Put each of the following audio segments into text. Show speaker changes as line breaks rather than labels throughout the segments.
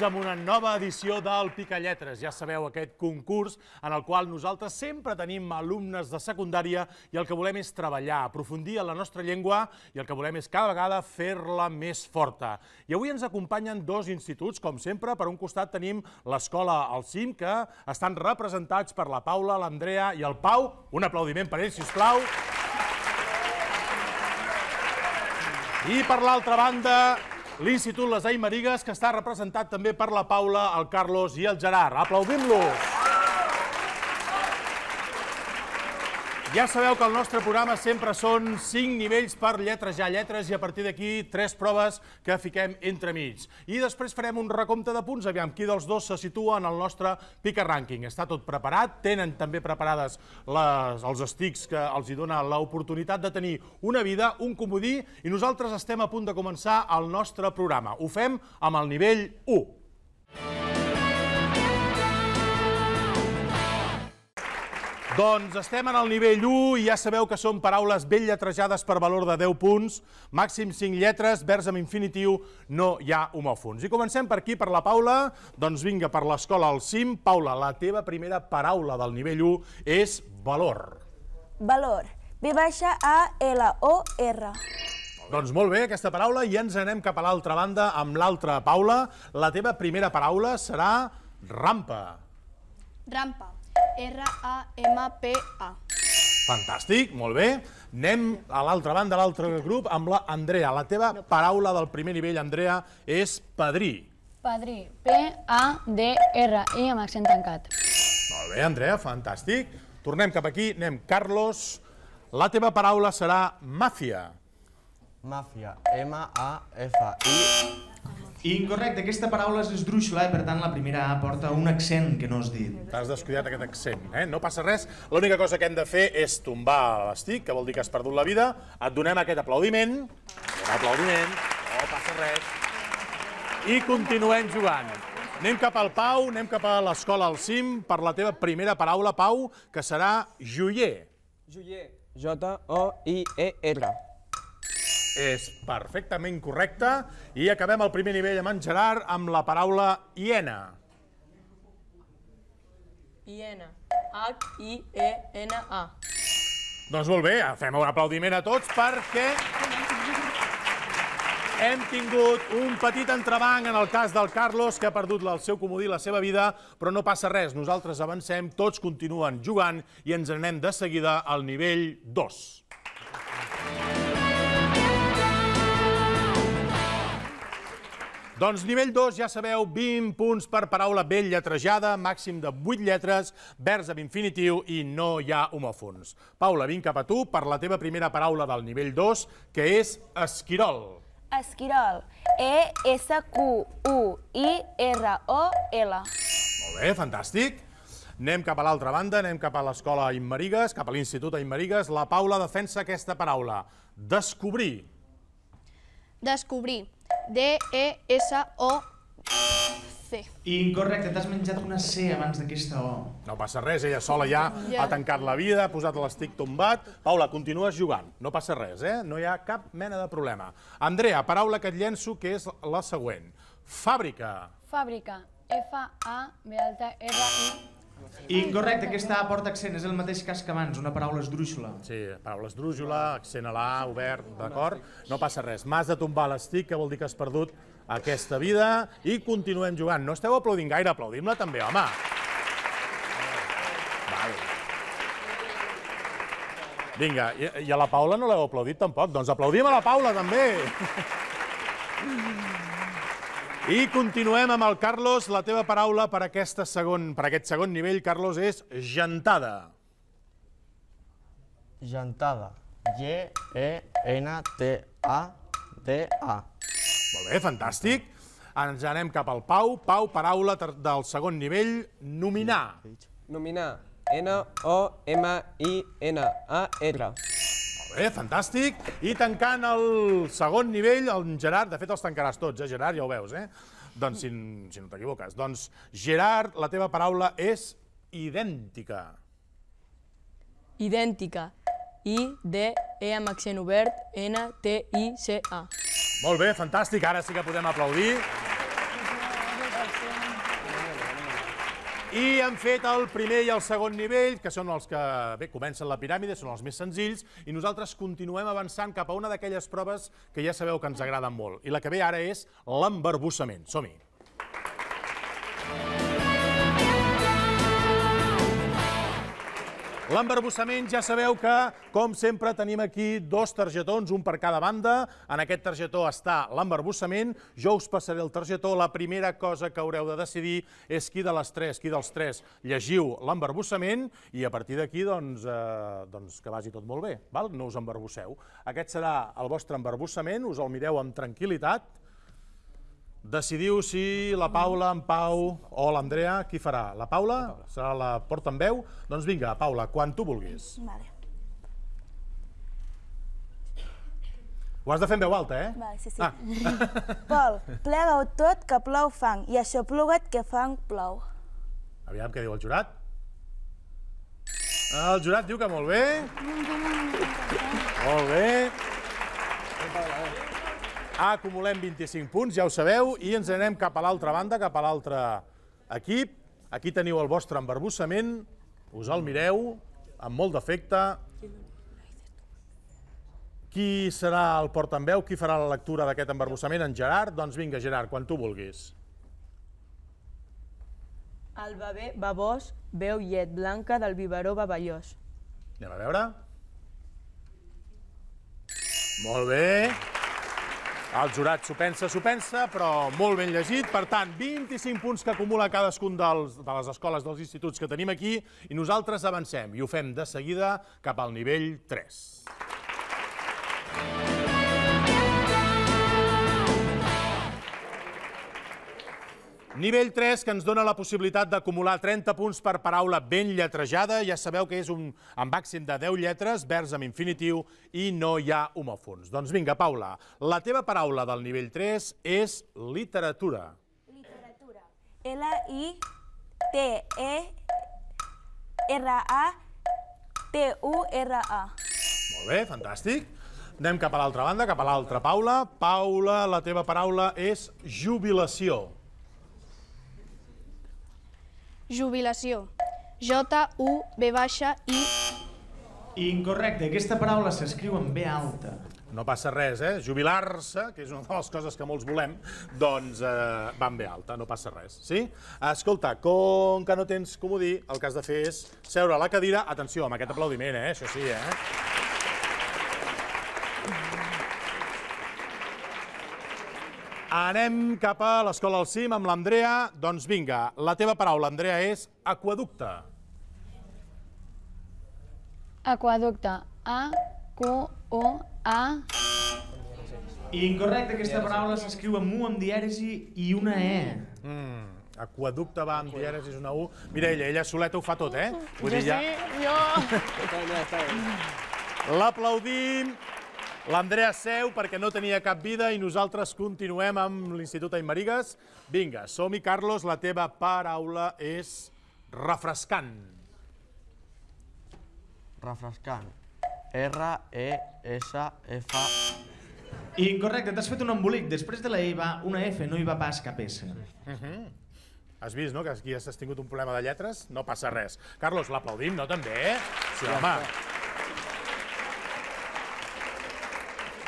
benvinguts amb una nova edició del Pica Lletres. Ja sabeu, aquest concurs en el qual nosaltres sempre tenim alumnes de secundària i el que volem és treballar, aprofundir en la nostra llengua i el que volem és cada vegada fer-la més forta. I avui ens acompanyen dos instituts, com sempre. Per un costat tenim l'escola El Cim, que estan representats per la Paula, l'Andrea i el Pau. Un aplaudiment per ells, sisplau. I per l'altra banda, l'Institut Les Aimerigues, que està representat també per la Paula, el Carlos i el Gerard. Aplaudim-los! Ja sabeu que el nostre programa sempre són 5 nivells per lletrejar lletres i a partir d'aquí 3 proves que fiquem entre I després farem un recompte de punts, aviam qui dels dos se situa en el nostre pica rànquing. Està tot preparat, tenen també preparades les, els estics que els hi dona l'oportunitat de tenir una vida, un comodí, i nosaltres estem a punt de començar el nostre programa. Ho fem amb el nivell 1. Doncs estem en el nivell 1 i ja sabeu que són paraules ben lletrejades per valor de 10 punts, màxim 5 lletres, vers amb infinitiu, no hi ha homòfons. I comencem per aquí, per la Paula. Doncs vinga, per l'escola al cim. Paula, la teva primera paraula del nivell 1 és valor.
Valor. V baixa A L O R.
Doncs molt bé, aquesta paraula, i ens anem cap a l'altra banda amb l'altra Paula. La teva primera paraula serà rampa.
Rampa.
R-A-M-P-A.
Fantàstic, molt bé. Anem a l'altra banda, a l'altre grup, amb la Andrea. La teva paraula del primer nivell, Andrea, és padrí.
Padrí. P-A-D-R-I amb accent tancat.
Molt bé, Andrea, fantàstic. Tornem cap aquí, anem Carlos. La teva paraula serà màfia.
Màfia. M-A-F-I.
Incorrecte, aquesta
paraula és esdrúixola i per tant la primera A porta un accent que no has dit. T'has descuidat aquest accent, eh?
No passa res. L'única cosa que hem de fer és tombar l'estic, que vol dir que has perdut la vida. Et donem aquest aplaudiment. Un aplaudiment.
No passa res.
I continuem jugant. Anem cap al Pau, anem cap a l'escola al cim per la teva primera paraula, Pau, que serà joier. Joier. J-O-I-E-R és perfectament correcta i acabem el primer nivell amb en Gerard amb la paraula hiena.
Hiena. H-I-E-N-A.
Doncs molt bé, fem un aplaudiment a tots perquè hem tingut un petit entrebanc en el cas del Carlos, que ha perdut el seu comodí, la seva vida, però no passa res. Nosaltres avancem, tots continuen jugant i ens anem de seguida al nivell 2. Doncs nivell 2, ja sabeu, 20 punts per paraula ben lletrejada, màxim de 8 lletres, vers amb infinitiu i no hi ha homòfons. Paula, vinc cap a tu per la teva primera paraula del nivell 2, que és esquirol.
Esquirol. E-S-Q-U-I-R-O-L. Molt
bé, fantàstic. Anem cap a l'altra banda, anem cap a l'escola Immerigues, cap a l'Institut Immerigues. La Paula defensa aquesta paraula,
descobrir.
Descobrir. D-E-S-O-C.
Incorrecte, t'has menjat una C abans d'aquesta O. No passa res, ella sola
ja ha tancat la vida, ha posat l'estic tombat. Paula, continues jugant, no passa res, eh? No hi ha cap mena de problema. Andrea, paraula que et llenço, que és la següent. Fàbrica.
Fàbrica. f a b r i c
Incorrecte, aquesta A porta accent, és el mateix cas que abans, una paraula esdrúixola. Sí, paraula esdrúixola, accent a la A, obert,
d'acord? No passa res, m'has de tombar l'estic, que vol dir que has perdut aquesta vida, i continuem jugant. No esteu aplaudint gaire, aplaudim-la també, home. Vinga, i, i a la Paula no l'heu aplaudit tampoc, doncs aplaudim a la Paula també. I continuem amb el Carlos. La teva paraula per, aquesta segon, per aquest segon nivell, Carlos, és gentada.
Gentada. G-E-N-T-A-D-A.
Molt bé, fantàstic. Ens anem cap al Pau. Pau, paraula del segon nivell, nominar. Nominar. N-O-M-I-N-A-R. Bé, eh, fantàstic. I tancant el segon nivell, el Gerard, de fet els tancaràs tots, eh, Gerard, ja ho veus, eh? Doncs, si, si no t'equivoques. Doncs, Gerard, la teva paraula és idèntica.
Idèntica. I, D, E amb accent obert, N,
T, I, C, A. Molt bé, fantàstic. Ara sí que podem aplaudir. I hem fet el primer i el segon nivell, que són els que bé, comencen la piràmide, són els més senzills, i nosaltres continuem avançant cap a una d'aquelles proves que ja sabeu que ens agraden molt. I la que ve ara és l'embarbussament. Som-hi! L'embarbussament, ja sabeu que, com sempre, tenim aquí dos targetons, un per cada banda. En aquest targetó està l'embarbussament. Jo us passaré el targetó. La primera cosa que haureu de decidir és qui de les tres, qui dels tres llegiu l'embarbussament i a partir d'aquí, doncs, eh, doncs, que vagi tot molt bé. Val? No us embarbusseu. Aquest serà el vostre embarbussament. Us el mireu amb tranquil·litat Decidiu si la Paula, en Pau o l'Andrea, qui farà? La Paula? La porta Serà la portaveu? Doncs vinga, Paula, quan tu vulguis. Vale. Ho has de fer en veu alta, eh? Vale,
sí, sí. Ah. Pol, plega-ho tot que plou fang i això pluga't que fang plou.
Aviam què diu el jurat. El jurat diu que molt bé. Molt bé. Acumulem 25 punts, ja ho sabeu, i ens anem cap a l'altra banda, cap a l'altre equip. Aquí teniu el vostre embarbussament, us el mireu amb molt d'efecte. Qui serà el veu? Qui farà la lectura d'aquest embarbussament? En Gerard? Doncs vinga, Gerard, quan tu vulguis.
El bebè babós veu llet blanca del biberó bavellós.
Anem a veure. Molt bé. El jurat s'ho pensa, s'ho pensa, però molt ben llegit. Per tant, 25 punts que acumula cadascun dels, de les escoles dels instituts que tenim aquí i nosaltres avancem i ho fem de seguida cap al nivell 3. Aplausos Nivell 3, que ens dona la possibilitat d'acumular 30 punts per paraula ben lletrejada. Ja sabeu que és un màxim de 10 lletres, vers amb infinitiu, i no hi ha homòfons. Doncs vinga, Paula, la teva paraula del nivell 3 és literatura. Literatura.
L-I-T-E-R-A-T-U-R-A.
Molt bé, fantàstic. Anem cap a l'altra banda, cap a l'altra Paula. Paula, la teva paraula és jubilació. Jubilació.
Jubilació. J-U-B-I...
Incorrecte, aquesta paraula s'escriu en B alta. No
passa res, eh? Jubilar-se, que és una de les coses que molts volem, doncs eh, va en B alta, no passa res, sí? Escolta, com que no tens comodí, el que has de fer és seure a la cadira, atenció, amb aquest aplaudiment, eh? Això sí, eh? Anem cap a l'escola al cim amb l'Andrea. Doncs vinga, la teva paraula, Andrea, és aquaducte.
Aquaducte. A, Q, U, A...
incorrecte, aquesta paraula s'escriu amb U, amb dièresi i una E.
Mm. Aquaducte va amb dièresi, i una U. Mira, ella, ella soleta ho fa tot, eh? Vull dir,
Jo
sí,
jo...
L'aplaudim. L'Andrea seu perquè no tenia cap vida i nosaltres continuem amb l'Institut Aymarigues. Vinga, som-hi, Carlos, la teva paraula és refrescant.
Refrescant. R-E-S-F... Incorrecte, t'has fet un embolic. Després de la E va una F, no hi va pas cap S. Mhm.
Has vist, no?, que aquí has tingut un problema de lletres. No passa res. Carlos, l'aplaudim, no, també? Sí, home. Ja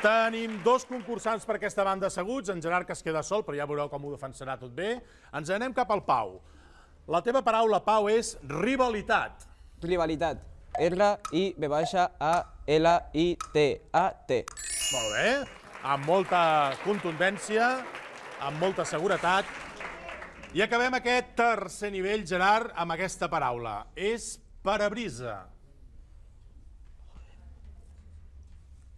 Tenim dos concursants per aquesta banda asseguts. En Gerard, que es queda sol, però ja veureu com ho defensarà tot bé. Ens anem cap al Pau. La teva paraula, Pau, és rivalitat. Rivalitat. R-I-B-A-L-I-T-A-T. Molt bé. Amb molta contundència, amb molta seguretat. I acabem aquest tercer nivell, Gerard, amb aquesta paraula. És parabrisa.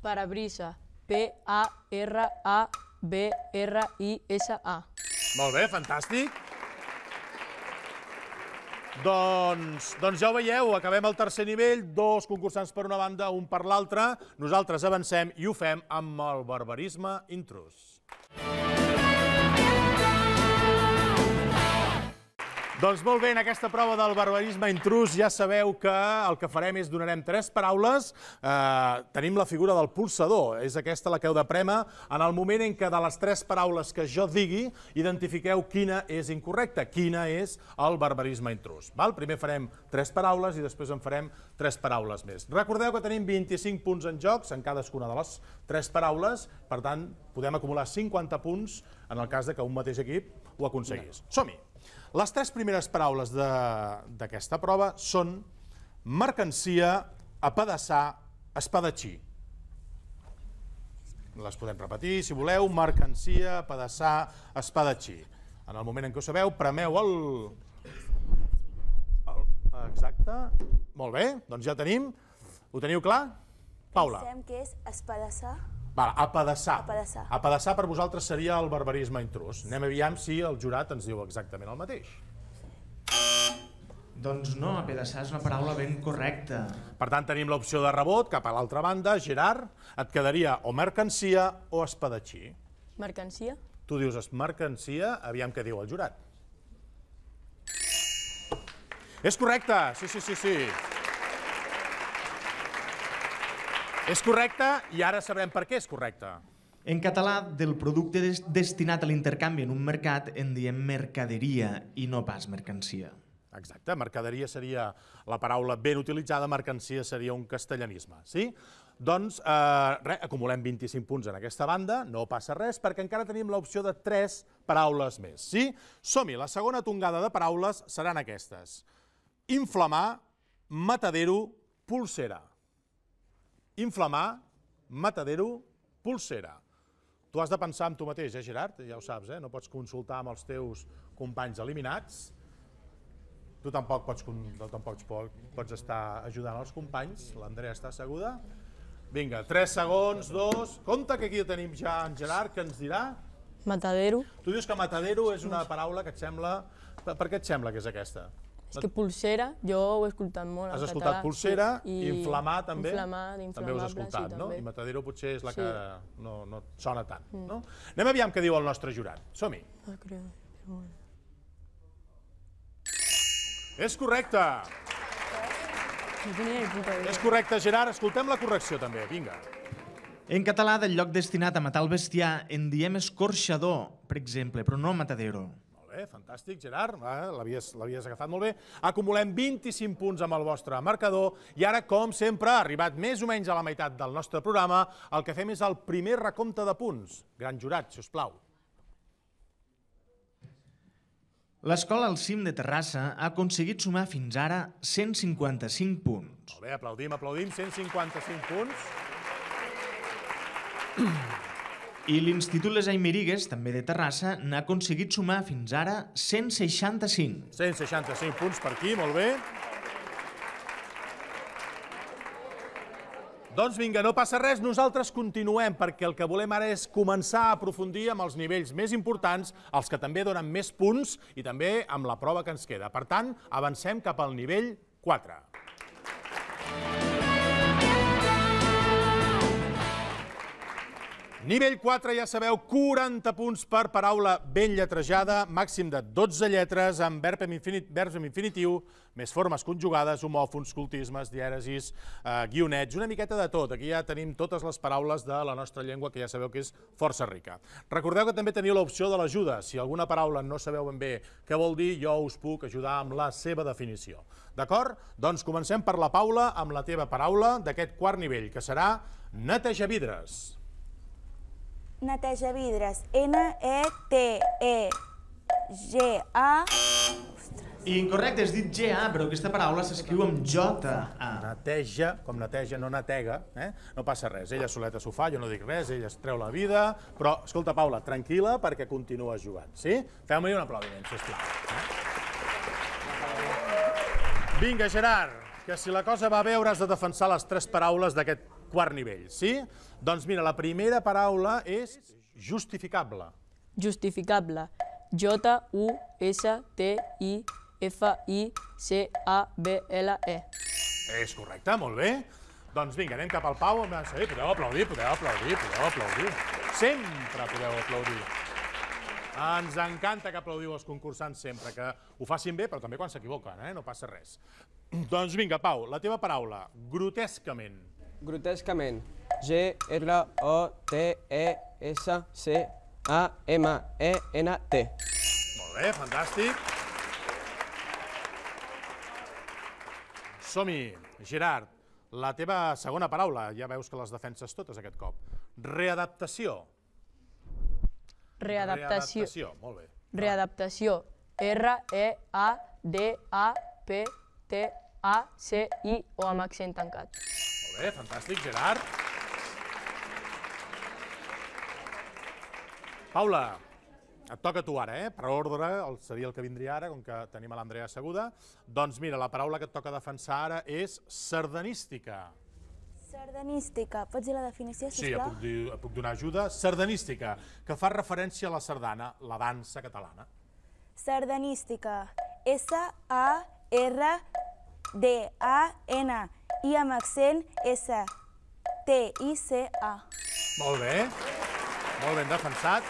Parabrisa. P-A-R-A-B-R-I-S-A.
Molt bé, fantàstic. Doncs, doncs ja ho veieu, acabem el tercer nivell, dos concursants per una banda, un per l'altra. Nosaltres avancem i ho fem amb el barbarisme intrus. Música Doncs molt bé, en aquesta prova del barbarisme intrus ja sabeu que el que farem és donarem tres paraules. Eh, tenim la figura del pulsador, és aquesta la que heu de prema en el moment en què de les tres paraules que jo digui identifiqueu quina és incorrecta, quina és el barbarisme intrus. Val? Primer farem tres paraules i després en farem tres paraules més. Recordeu que tenim 25 punts en jocs en cadascuna de les tres paraules, per tant, podem acumular 50 punts en el cas de que un mateix equip ho aconseguís. Som-hi! Les tres primeres paraules d'aquesta prova són mercancia, apedassar, espadatxí. Les podem repetir, si voleu, mercancia, apedassar, espadatxí. En el moment en què ho sabeu, premeu el... el... Exacte. Molt bé, doncs ja tenim. Ho teniu clar? Paula. Pensem
que és espadassar.
Va, apedaçar. Apedaçar. Apedaçar per vosaltres seria el barbarisme intrus. Anem aviam si el jurat ens diu exactament el mateix. Doncs no, apedaçar és una paraula ben correcta. Per tant, tenim l'opció de rebot, cap a l'altra banda. Gerard, et quedaria o mercancia o espadatxí. Mercancia. Tu dius es mercancia, aviam què diu el jurat. És correcte, sí, sí, sí, sí.
És correcte i ara sabrem per què és correcte. En català, del producte des destinat a l'intercanvi en un mercat en diem mercaderia i no pas mercancia.
Exacte, mercaderia seria la paraula ben utilitzada, mercancia seria un castellanisme, sí? Doncs eh, re, acumulem 25 punts en aquesta banda, no passa res, perquè encara tenim l'opció de 3 paraules més, sí? Som-hi, la segona tongada de paraules seran aquestes. Inflamar, matadero, pulsera inflamar, matadero, pulsera. Tu has de pensar en tu mateix, eh, Gerard? Ja ho saps, eh? No pots consultar amb els teus companys eliminats. Tu tampoc pots, no, tampoc pots estar ajudant els companys. L'Andrea està asseguda. Vinga, 3 segons, 2... Compte que aquí tenim ja en Gerard, que ens dirà... Matadero. Tu dius que matadero és una paraula que et sembla... Per què et sembla que és aquesta? És que
Pulsera, jo ho he escoltat molt Has escoltat català, Pulsera, i, Inflamar també, Inflamar. també us has escoltat, sí, no? També.
I Matadero potser és la sí. que no, no et sona tant, mm. no? Anem aviam què diu el nostre jurat. Som-hi. No creu, però bueno. És correcte. És correcte, Gerard.
Escoltem la correcció, també. Vinga. En català, del lloc destinat a matar el bestiar, en diem escorxador, per exemple, però no matadero
bé, fantàstic, Gerard, ah, l'havies agafat molt bé. Acumulem 25 punts amb el vostre marcador i ara, com sempre, arribat més o menys a la meitat del nostre programa, el que fem és el primer recompte de punts. Gran jurat, si us plau.
L'escola al cim de Terrassa ha aconseguit sumar fins ara 155 punts.
Molt bé, aplaudim, aplaudim, 155 punts.
I l'Institut Les Aimerigas, també de Terrassa, n'ha aconseguit sumar fins ara 165. 165 punts per aquí, molt bé.
Doncs vinga, no passa res, nosaltres continuem, perquè el que volem ara és començar a aprofundir amb els nivells més importants, els que també donen més punts i també amb la prova que ens queda. Per tant, avancem cap al nivell 4. Nivell 4, ja sabeu, 40 punts per paraula ben lletrejada, màxim de 12 lletres, amb verb en, infinit, verbs en infinitiu, més formes conjugades, homòfons, cultismes, dièresis, eh, guionets, una miqueta de tot. Aquí ja tenim totes les paraules de la nostra llengua, que ja sabeu que és força rica. Recordeu que també teniu l'opció de l'ajuda. Si alguna paraula no sabeu ben bé què vol dir, jo us puc ajudar amb la seva definició. D'acord? Doncs comencem per la Paula amb la teva paraula d'aquest quart nivell, que serà neteja vidres.
Neteja vidres. N-E-T-E-G-A...
Incorrecte, has dit G-A, però aquesta paraula s'escriu amb J-A.
Neteja, com neteja, no netega, eh? no passa res. Ella soleta s'ho fa, jo no dic res, ella es treu la vida, però, escolta, Paula, tranquil·la perquè continua jugant, sí? Feu-me un aplaudiment, sisplau. Vinga, Gerard, que si la cosa va bé hauràs de defensar les tres paraules d'aquest quart nivell, sí? Doncs mira, la primera paraula és justificable.
Justificable. J-U-S-T-I-F-I-C-A-B-L-E.
És correcte, molt bé. Doncs vinga, anem cap al Pau. Sí, eh, podeu aplaudir, podeu aplaudir, podeu aplaudir. Sempre podeu aplaudir. Ens encanta que aplaudiu els concursants sempre, que ho facin bé, però també quan s'equivoquen, eh? no passa res. Doncs vinga, Pau, la teva paraula, grotescament grotescament. G-R-O-T-E-S-C-A-M-E-N-T. E, e, molt bé, fantàstic. Som-hi, Gerard. La teva segona paraula, ja veus que les defenses totes aquest cop. Readaptació.
Readaptació. Readaptació, molt bé. Readaptació. R-E-A-D-A-P-T-A-C-I o amb accent tancat.
Molt bé, fantàstic, Gerard. Paula, et toca tu ara, eh? Per ordre, el, seria el que vindria ara, com que tenim a l'Andrea asseguda. Doncs mira, la paraula que et toca defensar ara és sardanística.
Sardanística. Pots dir la definició, sisplau? Sí, et puc,
dir, et puc donar ajuda. Sardanística, que fa referència a la sardana, la dansa catalana.
Sardanística. S-A-R-D-A-N-I-S-T-I-C-A. D, A, N, a I amb accent, S, T, I, C, A.
Molt bé, molt ben defensat.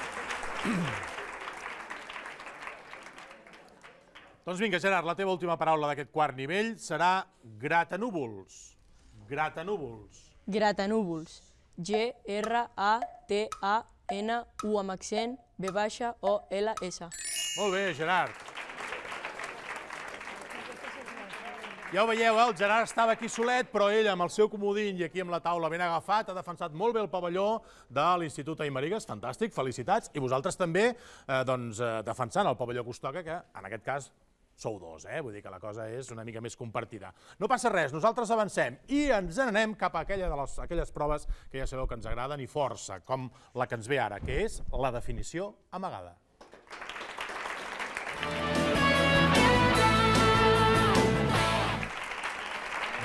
doncs vinga, Gerard, la teva última paraula d'aquest quart nivell serà gratanúvols. Gratanúvols.
Gratanúvols. G, R, A, T, A, N, U amb accent, B O, L, S.
Molt bé, Gerard. Ja ho veieu, eh? el Gerard estava aquí solet, però ell amb el seu comodín i aquí amb la taula ben agafat ha defensat molt bé el pavelló de l'Institut Aymarigues. fantàstic, felicitats, i vosaltres també eh, doncs, eh, defensant el pavelló Costoca, que en aquest cas sou dos, eh? vull dir que la cosa és una mica més compartida. No passa res, nosaltres avancem i ens n'anem cap a aquella de les, aquelles proves que ja sabeu que ens agraden i força, com la que ens ve ara, que és la definició amagada. Música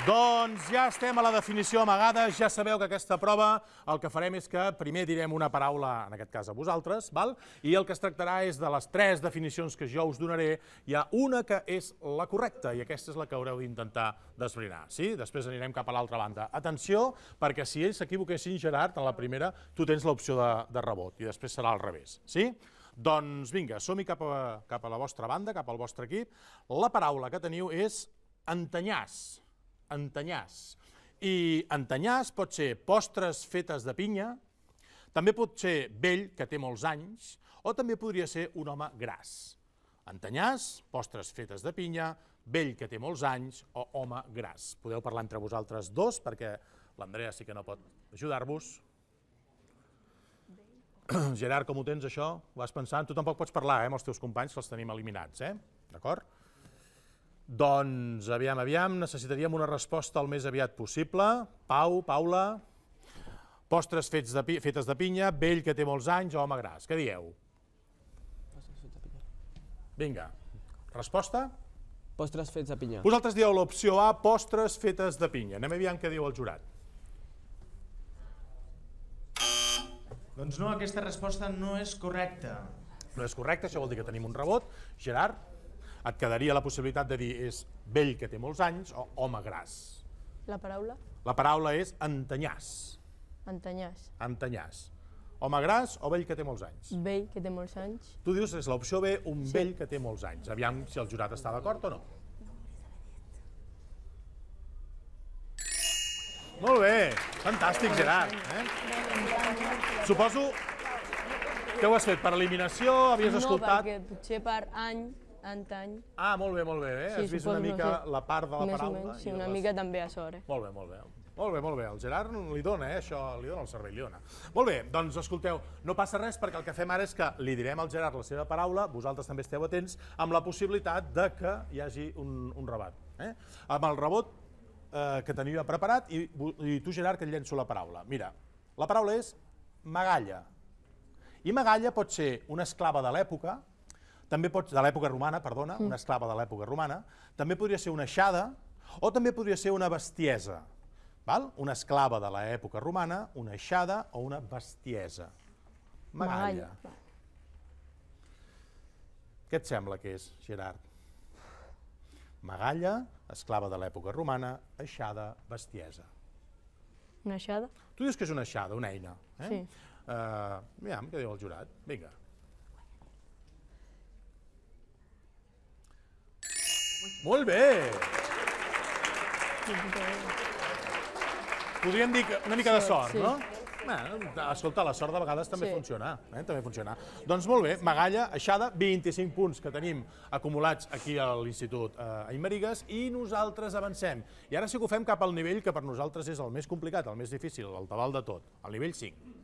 Doncs ja estem a la definició amagada, ja sabeu que aquesta prova el que farem és que primer direm una paraula, en aquest cas a vosaltres, val? i el que es tractarà és de les tres definicions que jo us donaré, hi ha una que és la correcta i aquesta és la que haureu d'intentar desbrinar. Sí? Després anirem cap a l'altra banda. Atenció, perquè si ells s'equivoquessin, Gerard, en la primera, tu tens l'opció de, de rebot i després serà al revés. Sí? Doncs vinga, som-hi cap, a, cap a la vostra banda, cap al vostre equip. La paraula que teniu és entanyàs. Entanyàs entanyàs. I entanyàs pot ser postres fetes de pinya, també pot ser vell, que té molts anys, o també podria ser un home gras. Entanyàs, postres fetes de pinya, vell que té molts anys o home gras. Podeu parlar entre vosaltres dos, perquè l'Andrea sí que no pot ajudar-vos. Gerard, com ho tens, això? Ho has pensat? Tu tampoc pots parlar eh, amb els teus companys, que els tenim eliminats, eh? D'acord? Doncs, aviam, aviam, necessitaríem una resposta el més aviat possible. Pau, Paula, postres fets de, fetes de pinya, vell que té molts anys o home gras. Què dieu? Vinga, resposta? Postres fets de pinya. Vosaltres dieu l'opció A, postres fetes de pinya. Anem aviam què diu el jurat.
Doncs no, aquesta resposta no és correcta.
No és correcta, això vol dir que tenim un rebot. Gerard? et quedaria la possibilitat de dir és vell que té molts anys o home gras. La paraula? La paraula és entanyàs. Entanyàs. Entanyàs. Home gras o vell que té molts anys?
Vell que té molts anys.
Tu dius és l'opció B, un sí. vell que té molts anys. Aviam si el jurat està d'acord o no. Molt bé, fantàstic, Gerard.
Eh?
Suposo que ho has fet per eliminació, havies no, escoltat... No,
perquè potser per any Antany.
Ah, molt bé, molt bé. Eh? Sí, Has vist una mica no sé. la part de la Més paraula?
Menys, sí, una les... mica també a
sort. Eh? Molt bé, molt bé. Molt bé, molt bé. El Gerard li dona, eh, això, li dona el cervell, li dona. Molt bé, doncs escolteu, no passa res perquè el que fem ara és que li direm al Gerard la seva paraula, vosaltres també esteu atents, amb la possibilitat de que hi hagi un, un rebat. Eh? Amb el rebot eh, que teniu ja preparat i, i tu, Gerard, que et llenço la paraula. Mira, la paraula és magalla. I magalla pot ser una esclava de l'època, també pot, de l'època romana, perdona, mm. una esclava de l'època romana, també podria ser una aixada o també podria ser una bestiesa. Val? Una esclava de l'època romana, una aixada o una bestiesa. Magalla. Magalla. Què et sembla que és, Gerard? Magalla, esclava de l'època romana, aixada, bestiesa. Una aixada? Tu dius que és una aixada, una eina. Eh? Sí. Uh, aviam, què diu el jurat? Vinga. Molt bé! Podríem dir una mica de sort, no? escolta, la sort de vegades també funciona. Eh? També funciona. Doncs molt bé, Magalla, Aixada, 25 punts que tenim acumulats aquí a l'Institut eh, Aymerigues i nosaltres avancem. I ara sí que ho fem cap al nivell que per nosaltres és el més complicat, el més difícil, el tabal de tot, el nivell 5.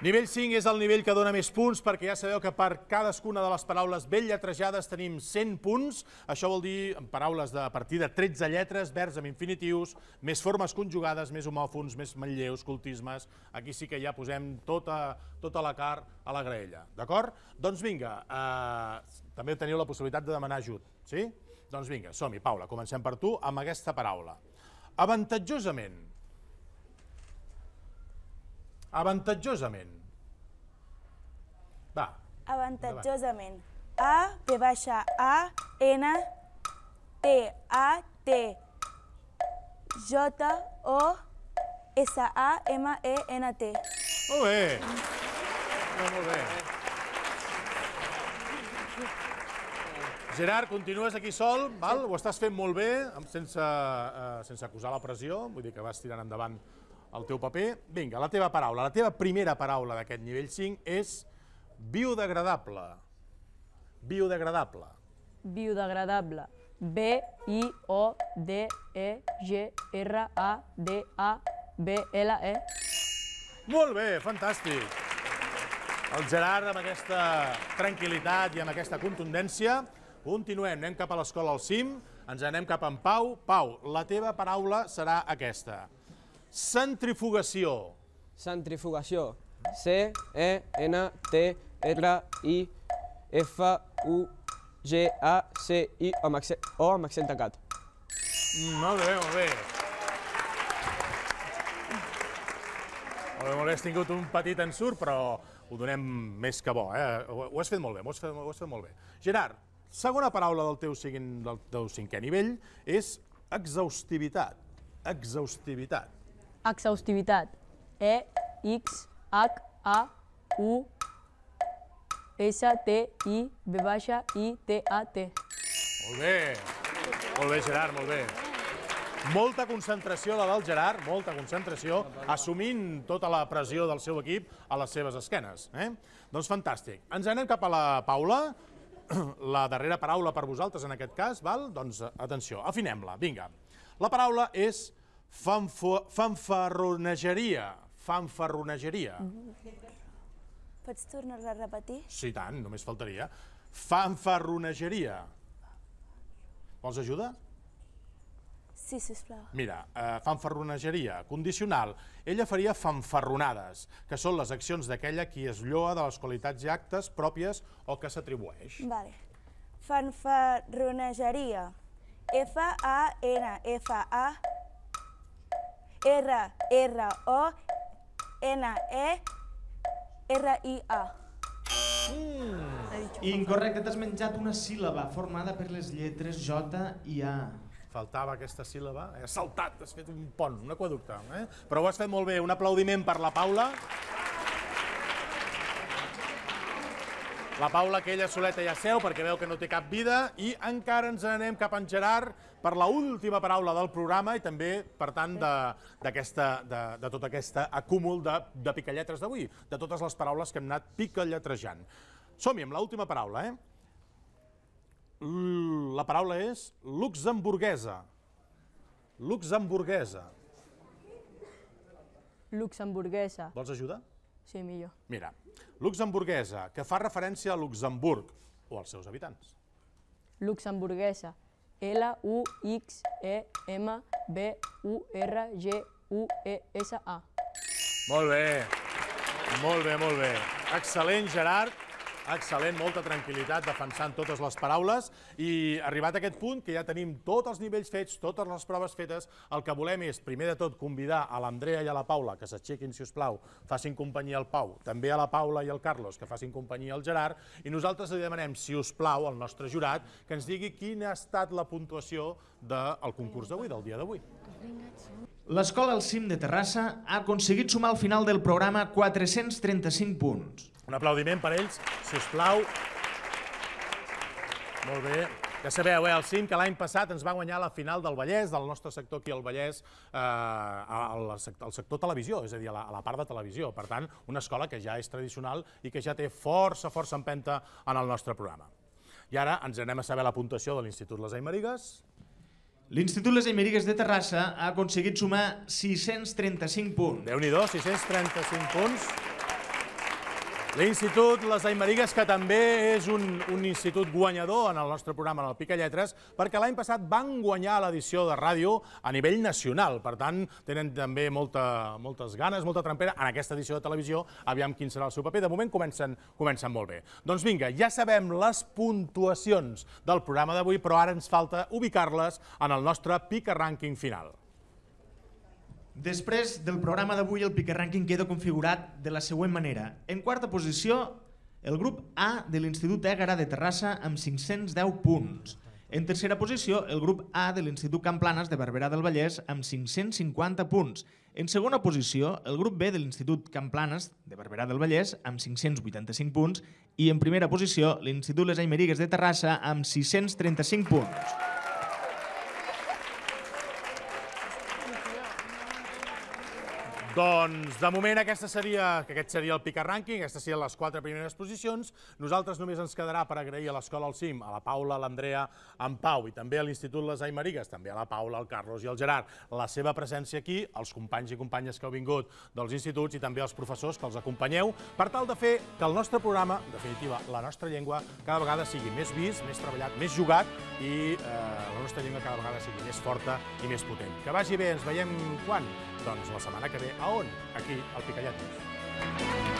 Nivell 5 és el nivell que dona més punts, perquè ja sabeu que per cadascuna de les paraules ben lletrejades tenim 100 punts. Això vol dir, en paraules de partir de 13 lletres, verbs amb infinitius, més formes conjugades, més homòfons, més manlleus, cultismes... Aquí sí que ja posem tota, tota la car a la graella, d'acord? Doncs vinga, eh, també teniu la possibilitat de demanar ajut, sí? Doncs vinga, som-hi, Paula, comencem per tu amb aquesta paraula. Avantatjosament. Avantatjosament. Va.
Avantatjosament. A, B baixa, A, N, T, A, T, J, O, S, A, M, E, N, T. Molt bé.
No, molt bé. Gerard, continues aquí sol, val? Sí. ho estàs fent molt bé, sense, eh, sense acusar la pressió, vull dir que vas tirant endavant el teu paper. Vinga, la teva paraula, la teva primera paraula d'aquest nivell 5 és biodegradable. Biodegradable.
Biodegradable. B-I-O-D-E-G-R-A-D-A-B-L-E. E.
Molt bé, fantàstic. El Gerard, amb aquesta tranquil·litat i amb aquesta contundència, continuem, anem cap a l'escola al cim, ens anem cap en Pau. Pau, la teva paraula serà aquesta.
Centrifugació. Centrifugació. E, C-E-N-T-R-I-F-U-G-A-C-I o oh, amb accent, o tancat. Molt bé, molt bé.
Molt bé, molt bé, has tingut un petit ensurt, però ho donem més que bo, eh? Ho, has fet molt bé, ho has fet, molt bé. Gerard, segona paraula del teu, del teu cinquè nivell és exhaustivitat. Exhaustivitat. Exhaustivitat.
E, X, H, A, U, S, T, I, V baixa, I, T, A, T.
Molt bé. Molt bé, Gerard, molt bé. Molta concentració de dalt, Gerard, molta concentració, assumint tota la pressió del seu equip a les seves esquenes. Eh? Doncs fantàstic. Ens anem cap a la Paula, la darrera paraula per vosaltres en aquest cas, val? doncs atenció, afinem-la, vinga. La paraula és fanfarronejaria. Fanfarronejaria.
Mm Pots tornar-la a repetir?
Sí, tant, només faltaria. Fanfarronejaria. Vols ajuda?
Sí, sisplau.
Mira, eh, fanfarronegeria, condicional. Ella faria fanfarronades, que són les accions d'aquella qui es lloa de les qualitats i actes pròpies o que s'atribueix.
Vale. Fanfarronejaria. F-A-N-F-A... -F -A R, R, O, N, E, R, I, A.
Mm. Incorrecte, t'has menjat una síl·laba formada per les lletres J i A. Faltava aquesta síl·laba. Has saltat, has fet un pont, un aqueducte. Eh? Però ho has fet
molt bé. Un aplaudiment per la Paula. La Paula, ella soleta ja seu, perquè veu que no té cap vida, i encara ens anem cap en Gerard per la última paraula del programa i també, per tant, de, de, de tot aquest acúmul de, de picalletres d'avui, de totes les paraules que hem anat picalletrejant. Som-hi amb l'última paraula, eh? La paraula és luxemburguesa. Luxemburguesa.
Luxemburguesa. Vols ajudar? Sí, millor.
Mira, luxemburguesa, que fa referència a Luxemburg o als seus habitants.
Luxemburguesa, L-U-X-E-M-B-U-R-G-U-E-S-A.
Molt bé, molt bé, molt bé. Excel·lent, Gerard. Excel·lent, molta tranquil·litat defensant totes les paraules i arribat a aquest punt que ja tenim tots els nivells fets, totes les proves fetes, el que volem és, primer de tot, convidar a l'Andrea i a la Paula que s'aixequin, si us plau, facin companyia al Pau, també a la Paula i al Carlos que facin companyia al Gerard i nosaltres li demanem, si us plau, al nostre jurat que ens digui quina ha estat la puntuació del concurs d'avui, del dia d'avui.
L'escola al cim de Terrassa ha aconseguit sumar al final del programa 435 punts.
Un aplaudiment per ells, si us plau. Molt bé. Ja sabeu, eh, el CIM, que l'any passat ens va guanyar la final del Vallès, del nostre sector aquí al Vallès, eh, al, al sector televisió, és a dir, a la, part de televisió. Per tant, una escola que ja és tradicional i que ja té força, força empenta en el nostre programa. I ara ens anem a saber la puntuació de l'Institut Les Aimerigas.
L'Institut Les Emerigues de Terrassa ha aconseguit sumar 635 punts. Déu-n'hi-do, 635 punts. L'Institut Les Aimerigues,
que també és un, un institut guanyador en el nostre programa, en el Pica Lletres, perquè l'any passat van guanyar l'edició de ràdio a nivell nacional. Per tant, tenen també molta, moltes ganes, molta trempera en aquesta edició de televisió. Aviam quin serà el seu paper. De moment comencen, comencen molt bé. Doncs vinga, ja sabem les puntuacions del programa d'avui, però ara ens falta ubicar-les
en el nostre Pica Ranking final. Després del programa d'avui, el Pique Ranking queda configurat de la següent manera. En quarta posició, el grup A de l'Institut Ègara de Terrassa amb 510 punts. En tercera posició, el grup A de l'Institut Camplanes de Barberà del Vallès amb 550 punts. En segona posició, el grup B de l'Institut Camplanes de Barberà del Vallès amb 585 punts i en primera posició, l'Institut Les Aimerigues de Terrassa amb 635 punts.
Doncs, de moment, aquesta seria, que aquest seria el pica rànquing, aquestes serien les quatre primeres posicions. Nosaltres només ens quedarà per agrair a l'Escola al Cim, a la Paula, a l'Andrea, en Pau, i també a l'Institut Les Aimeriques, també a la Paula, al Carlos i al Gerard, la seva presència aquí, els companys i companyes que heu vingut dels instituts i també als professors que els acompanyeu, per tal de fer que el nostre programa, en definitiva, la nostra llengua, cada vegada sigui més vist, més treballat, més jugat i eh, la nostra llengua cada vegada sigui més forta i més potent. Que vagi bé, ens veiem quan? Doncs la setmana que ve, al on? Aquí, al Picallatis.